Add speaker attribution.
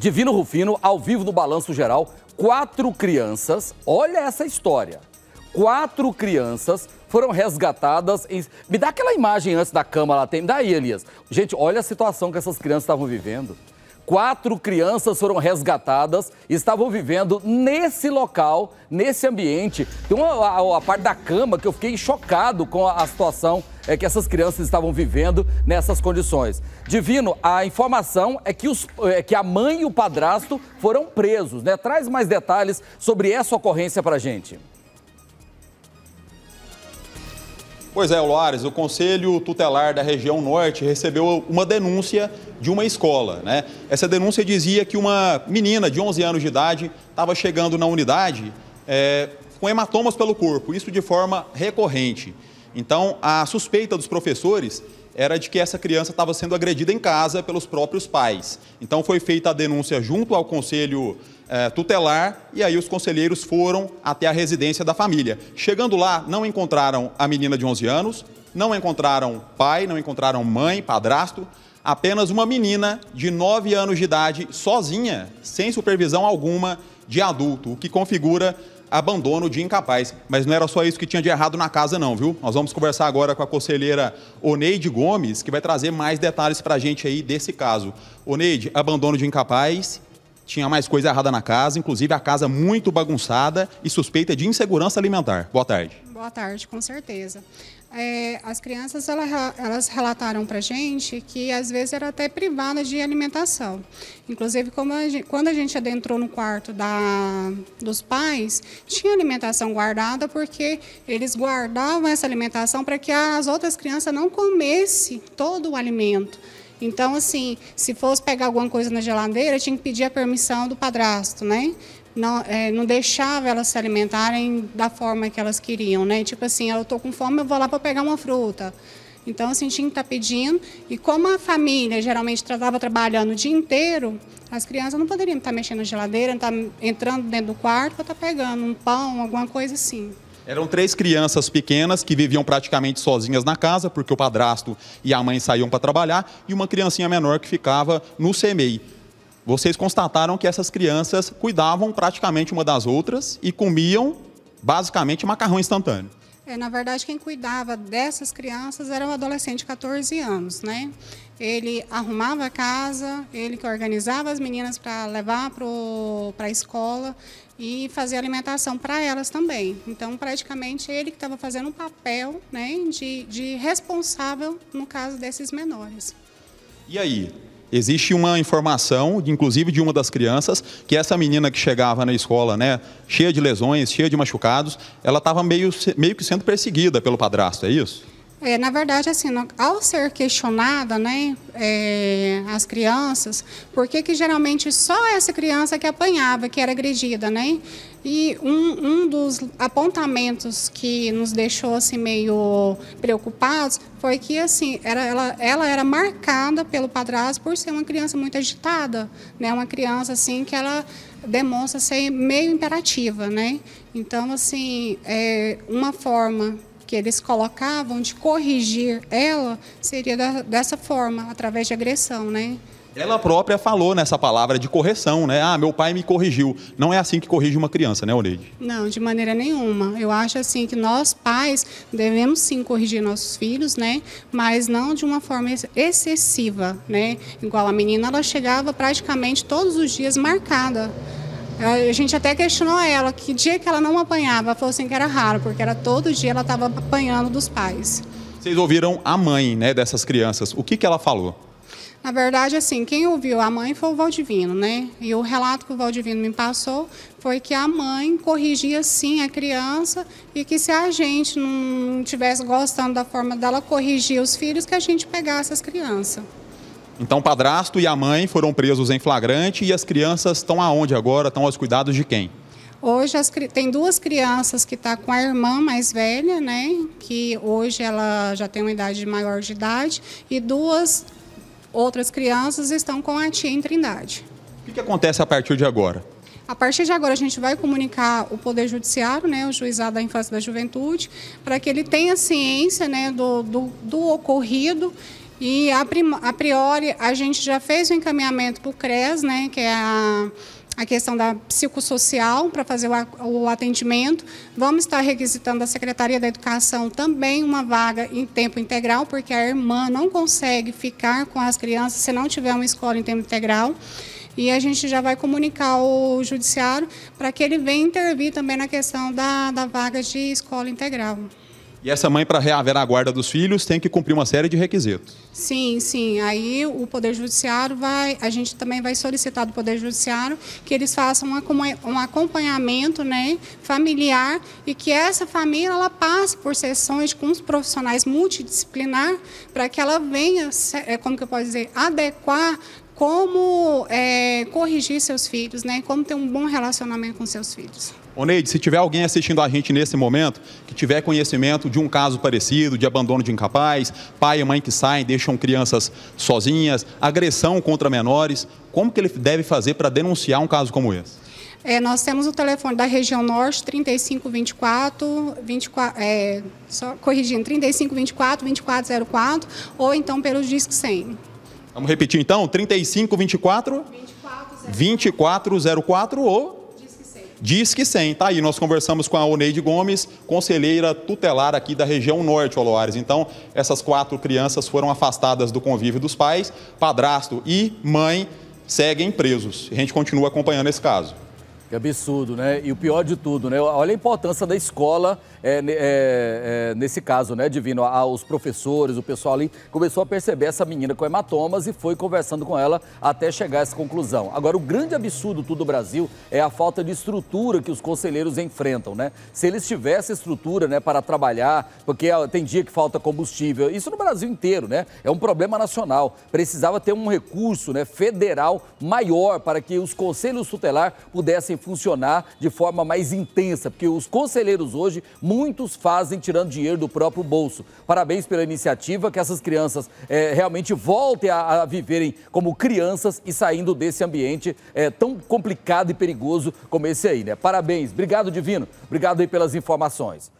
Speaker 1: Divino Rufino, ao vivo no Balanço Geral, quatro crianças, olha essa história, quatro crianças foram resgatadas. Em... Me dá aquela imagem antes da cama lá, tem. Daí, Elias. Gente, olha a situação que essas crianças estavam vivendo. Quatro crianças foram resgatadas e estavam vivendo nesse local, nesse ambiente. Tem uma, a, a parte da cama que eu fiquei chocado com a, a situação é, que essas crianças estavam vivendo nessas condições. Divino, a informação é que, os, é que a mãe e o padrasto foram presos, né? Traz mais detalhes sobre essa ocorrência para a gente.
Speaker 2: Pois é, Loares, o Conselho Tutelar da região norte recebeu uma denúncia de uma escola. Né? Essa denúncia dizia que uma menina de 11 anos de idade estava chegando na unidade é, com hematomas pelo corpo, isso de forma recorrente. Então, a suspeita dos professores era de que essa criança estava sendo agredida em casa pelos próprios pais. Então, foi feita a denúncia junto ao conselho eh, tutelar e aí os conselheiros foram até a residência da família. Chegando lá, não encontraram a menina de 11 anos, não encontraram pai, não encontraram mãe, padrasto, apenas uma menina de 9 anos de idade, sozinha, sem supervisão alguma de adulto, o que configura abandono de incapaz. Mas não era só isso que tinha de errado na casa, não, viu? Nós vamos conversar agora com a conselheira Oneide Gomes, que vai trazer mais detalhes para a gente aí desse caso. Oneide, abandono de incapaz, tinha mais coisa errada na casa, inclusive a casa muito bagunçada e suspeita de insegurança alimentar. Boa tarde.
Speaker 3: Boa tarde, com certeza. É, as crianças elas, elas relataram para gente que às vezes era até privada de alimentação. Inclusive, a gente, quando a gente adentrou no quarto da, dos pais, tinha alimentação guardada porque eles guardavam essa alimentação para que as outras crianças não comessem todo o alimento. Então, assim, se fosse pegar alguma coisa na geladeira, tinha que pedir a permissão do padrasto, né? não, é, não deixava elas se alimentarem da forma que elas queriam, né? Tipo assim, ah, eu estou com fome, eu vou lá para pegar uma fruta. Então, assim, tinha que estar tá pedindo. E como a família geralmente estava trabalhando o dia inteiro, as crianças não poderiam estar tá mexendo na geladeira, estar tá entrando dentro do quarto para estar pegando um pão, alguma coisa assim.
Speaker 2: Eram três crianças pequenas que viviam praticamente sozinhas na casa, porque o padrasto e a mãe saíam para trabalhar, e uma criancinha menor que ficava no CMEI vocês constataram que essas crianças cuidavam praticamente uma das outras e comiam basicamente macarrão instantâneo.
Speaker 3: É, na verdade, quem cuidava dessas crianças era o um adolescente de 14 anos, né? Ele arrumava a casa, ele que organizava as meninas para levar para a escola e fazia alimentação para elas também. Então, praticamente, ele que estava fazendo um papel né, de, de responsável no caso desses menores.
Speaker 2: E aí, Existe uma informação, inclusive de uma das crianças, que essa menina que chegava na escola, né, cheia de lesões, cheia de machucados, ela estava meio, meio que sendo perseguida pelo padrasto, é isso?
Speaker 3: É, na verdade, assim, ao ser questionada, né, é, as crianças, por que que geralmente só essa criança que apanhava, que era agredida, né? E um, um dos apontamentos que nos deixou assim meio preocupados foi que assim era, ela, ela era marcada pelo padrasto por ser uma criança muito agitada, né? Uma criança assim que ela demonstra ser meio imperativa, né? Então assim é uma forma que eles colocavam de corrigir ela seria da, dessa forma, através de agressão, né?
Speaker 2: Ela própria falou nessa palavra de correção, né? Ah, meu pai me corrigiu. Não é assim que corrige uma criança, né, Oneide?
Speaker 3: Não, de maneira nenhuma. Eu acho assim que nós pais devemos sim corrigir nossos filhos, né? Mas não de uma forma excessiva, né? Igual a menina, ela chegava praticamente todos os dias marcada. A gente até questionou ela que dia que ela não apanhava. falou assim que era raro, porque era todo dia ela estava apanhando dos pais.
Speaker 2: Vocês ouviram a mãe né, dessas crianças. O que, que ela falou?
Speaker 3: Na verdade, assim, quem ouviu a mãe foi o Valdivino, né? E o relato que o Valdivino me passou foi que a mãe corrigia sim a criança e que se a gente não tivesse gostando da forma dela corrigir os filhos, que a gente pegasse as crianças.
Speaker 2: Então, o padrasto e a mãe foram presos em flagrante e as crianças estão aonde agora? Estão aos cuidados de quem?
Speaker 3: Hoje as, tem duas crianças que estão tá com a irmã mais velha, né? Que hoje ela já tem uma idade maior de idade, e duas outras crianças estão com a tia em Trindade. O que, que
Speaker 2: acontece a partir de agora?
Speaker 3: A partir de agora, a gente vai comunicar o Poder Judiciário, né, o Juizado da Infância e da Juventude, para que ele tenha ciência né, do, do, do ocorrido e a, a priori a gente já fez o encaminhamento para o CRES, né, que é a a questão da psicossocial para fazer o atendimento. Vamos estar requisitando a Secretaria da Educação também uma vaga em tempo integral, porque a irmã não consegue ficar com as crianças se não tiver uma escola em tempo integral. E a gente já vai comunicar o judiciário para que ele venha intervir também na questão da, da vaga de escola integral.
Speaker 2: E essa mãe, para reaver a guarda dos filhos, tem que cumprir uma série de requisitos.
Speaker 3: Sim, sim. Aí o Poder Judiciário vai. A gente também vai solicitar do Poder Judiciário que eles façam um acompanhamento né, familiar e que essa família ela passe por sessões com os profissionais multidisciplinar para que ela venha, é, como que eu posso dizer, adequar como é, corrigir seus filhos, né? Como ter um bom relacionamento com seus filhos.
Speaker 2: Oneide, se tiver alguém assistindo a gente nesse momento que tiver conhecimento de um caso parecido, de abandono de incapaz, pai e mãe que saem, deixam crianças sozinhas, agressão contra menores, como que ele deve fazer para denunciar um caso como esse?
Speaker 3: É, nós temos o telefone da região norte, 3524, 24, é, só corrigindo, 3524, 2404, ou então pelo Disque 100.
Speaker 2: Vamos repetir então, 3524... 24. 2404 ou diz que 100. Tá aí, nós conversamos com a Oneide Gomes, conselheira tutelar aqui da região norte, Oloares. Então, essas quatro crianças foram afastadas do convívio dos pais, padrasto e mãe seguem presos.
Speaker 1: A gente continua acompanhando esse caso. Que absurdo, né? E o pior de tudo, né? Olha a importância da escola é, é, é, nesse caso, né, Divino? os professores, o pessoal ali começou a perceber essa menina com hematomas e foi conversando com ela até chegar a essa conclusão. Agora, o grande absurdo tudo do Brasil é a falta de estrutura que os conselheiros enfrentam, né? Se eles tivessem estrutura, né, para trabalhar, porque tem dia que falta combustível, isso no Brasil inteiro, né? É um problema nacional. Precisava ter um recurso, né, federal maior para que os conselhos tutelar pudessem funcionar de forma mais intensa, porque os conselheiros hoje, muitos fazem tirando dinheiro do próprio bolso. Parabéns pela iniciativa, que essas crianças é, realmente voltem a, a, viverem como crianças e saindo desse ambiente é, tão complicado e perigoso como esse aí, né? Parabéns, obrigado Divino, obrigado aí pelas informações.